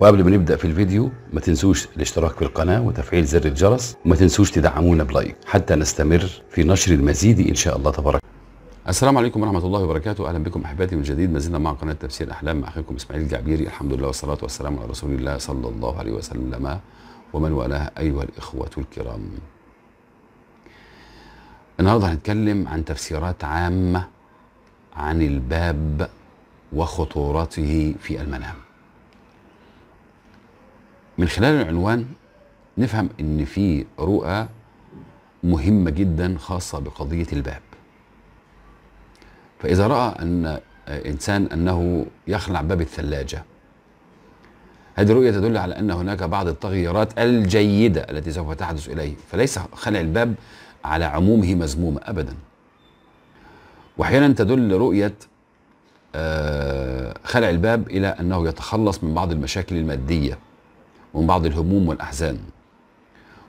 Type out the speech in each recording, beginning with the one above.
وقبل ما نبدا في الفيديو ما تنسوش الاشتراك في القناه وتفعيل زر الجرس وما تنسوش تدعمونا بلايك حتى نستمر في نشر المزيد ان شاء الله تبارك السلام عليكم ورحمه الله وبركاته اهلا بكم احبائي من جديد ما زلنا مع قناه تفسير احلام مع أخيكم اسماعيل الجعبيري الحمد لله والصلاه والسلام على رسول الله صلى الله عليه وسلم ومن والاه أيها الإخوة الكرام النهاردة هنتكلم عن تفسيرات عامة عن الباب وخطورته في المنام من خلال العنوان نفهم ان في رؤى مهمة جدا خاصة بقضية الباب فإذا رأى أن إنسان أنه يخلع باب الثلاجة هذه الرؤية تدل على أن هناك بعض التغييرات الجيدة التي سوف تحدث إليه فليس خلع الباب على عمومه مزمومة أبدا وأحيانا تدل رؤية آه، خلع الباب إلى أنه يتخلص من بعض المشاكل المادية ومن بعض الهموم والأحزان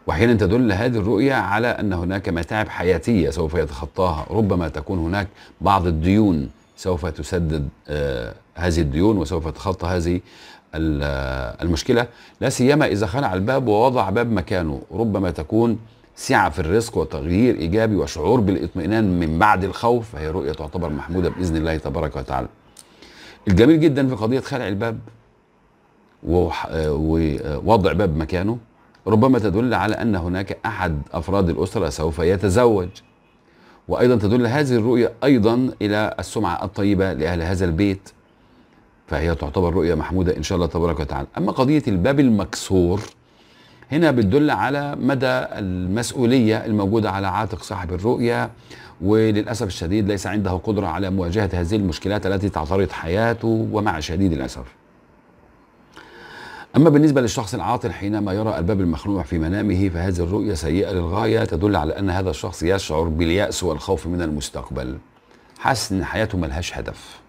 واحيانا تدل هذه الرؤيه على ان هناك متاعب حياتيه سوف يتخطاها ربما تكون هناك بعض الديون سوف تسدد آه، هذه الديون وسوف تتخطى هذه آه، المشكلة لا سيما إذا خلع الباب ووضع باب مكانه ربما تكون سعة في الرزق وتغيير إيجابي وشعور بالإطمئنان من بعد الخوف فهي رؤية تعتبر محمودة بإذن الله تبارك وتعالى الجميل جدا في قضية خلع الباب ووضع آه، باب مكانه ربما تدل على أن هناك أحد أفراد الأسرة سوف يتزوج وأيضا تدل هذه الرؤية أيضا إلى السمعة الطيبة لأهل هذا البيت فهي تعتبر رؤية محمودة إن شاء الله تبارك وتعالى أما قضية الباب المكسور هنا بتدل على مدى المسؤولية الموجودة على عاتق صاحب الرؤية وللأسف الشديد ليس عنده قدرة على مواجهة هذه المشكلات التي تعترض حياته ومع شديد الأسف أما بالنسبة للشخص العاطل حينما يرى الباب المخلوع في منامه فهذه الرؤية سيئة للغاية تدل على أن هذا الشخص يشعر باليأس والخوف من المستقبل حاسس أن حياته ملهاش هدف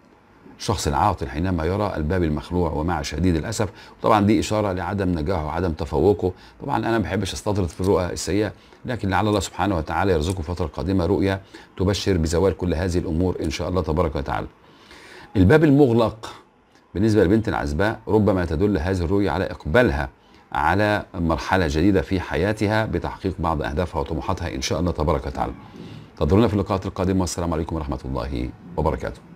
الشخص العاطل حينما يرى الباب المخلوع ومع شديد الاسف طبعا دي اشاره لعدم نجاحه وعدم تفوقه طبعا انا ما بحبش استطرد في الرؤى السيئه لكن لعل الله سبحانه وتعالى يرزقه فتره قادمه رؤيا تبشر بزوال كل هذه الامور ان شاء الله تبارك وتعالى الباب المغلق بالنسبة لبنت العزباء ربما تدل هذه الرؤية على إقبالها على مرحلة جديدة في حياتها بتحقيق بعض أهدافها وطموحاتها إن شاء الله تبارك وتعالى تنظرونا في اللقاءات القادمة والسلام عليكم ورحمة الله وبركاته